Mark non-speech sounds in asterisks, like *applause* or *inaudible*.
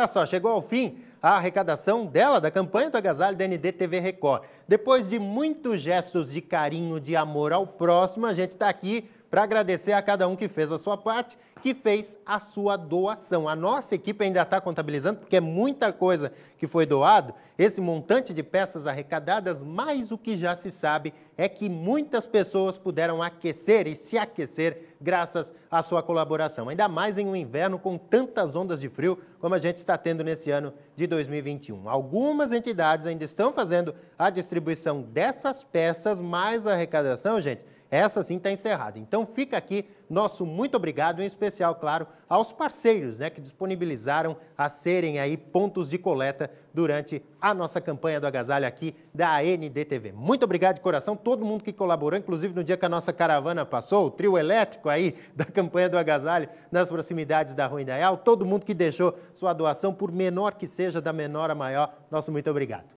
Tá só, chegou ao fim a arrecadação dela, da campanha do Agasalho da NDTV Record. Depois de muitos gestos de carinho, de amor ao próximo, a gente está aqui para agradecer a cada um que fez a sua parte que fez a sua doação. A nossa equipe ainda está contabilizando, porque é muita coisa que foi doado. Esse montante de peças arrecadadas, mas o que já se sabe é que muitas pessoas puderam aquecer e se aquecer graças à sua colaboração. Ainda mais em um inverno com tantas ondas de frio como a gente está tendo nesse ano de 2021. Algumas entidades ainda estão fazendo a distribuição dessas peças, mas a arrecadação, gente, essa sim está encerrada. Então fica aqui nosso muito obrigado em especial especial, claro, aos parceiros né, que disponibilizaram a serem aí pontos de coleta durante a nossa campanha do agasalho aqui da NDTV. Muito obrigado de coração, todo mundo que colaborou, inclusive no dia que a nossa caravana passou, o trio elétrico aí *laughs* da campanha do agasalho nas proximidades da Rua Indaial, todo mundo que deixou sua doação, por menor que seja, da menor a maior, nosso muito obrigado.